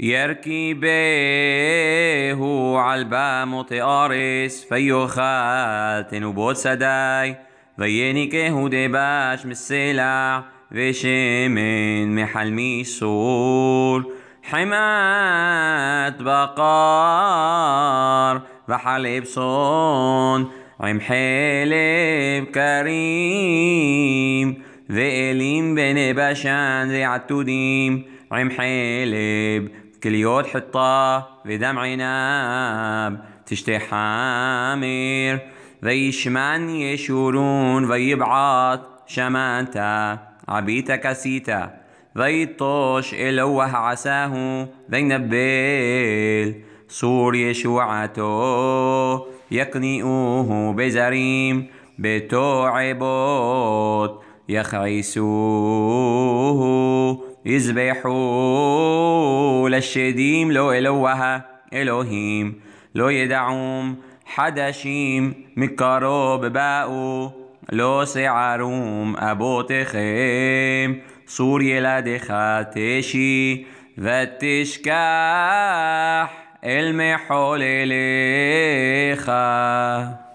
يركي بيه علبة مطيارس فيو خالتن وبوت سداي وينيكي هودي باش السلع وشمن محلمي سور حمات بقار وحليب صون عم حليب كريم وإليم بن بشان ذي عتوديم عم كليوت حطة في دمع عناب تشتي حامير ذي شمان يشورون ويبعث شمانتا عبيتا كسيتا ذي طوش إلوه عساه ذي نبيل صور يشوعته يقنئوه بزريم بتوعبوت يخيسوه يذبحوا للشديم لو إلوها إلهيم لو يدعوم حدشيم مكروب باقو لو سعروم أبو تخيم سوريا لدخا تشي فتشكاح المحول إليخا